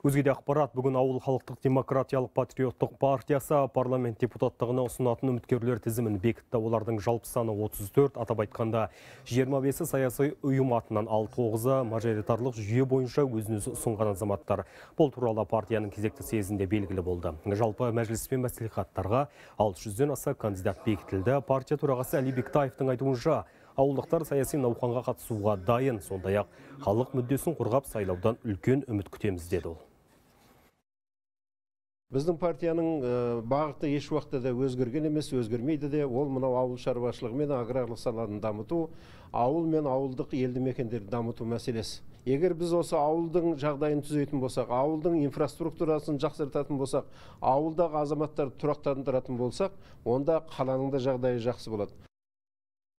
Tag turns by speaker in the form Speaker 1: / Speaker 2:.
Speaker 1: өзге де ақпарат бүгін ауыл халықтық демократиялық патриоттық партиясы парламент депутаттығына ұсынатын үміткерлер тізімін бекітті олардың жалпы саны 34 атап айтқанда 25-і саяси ұйым атынан ал тоғызы мажоритарлық жүйе бойынша өзін өзі ұсынған азаматтар бұл туралы партияның кезекті съезінде белгілі болды жалпы мәжіліс пен мәслихаттарға алты жүзден аса кандидат бекітілді партия төрағасы әли бектаевтың айтуынша ауылдықтар саяси науқанға қатысуға дайын сондай ақ халық мүддесін қорғап сайлаудан үлкен үміт күтеміз деді ол
Speaker 2: біздің партияның бағыты еш уақытта да өзгерген емес өзгермейді де ол мынау ауыл шаруашылығы мен аграрлық саланы дамыту ауыл мен ауылдық елді мекендерді дамыту мәселесі егер біз осы ауылдың жағдайын түзейтін болсақ ауылдың инфраструктурасын жақсартатын болсақ ауылдағы азаматтарды тұрақтандыратын болсақ онда қаланың да жағдайы жақсы болады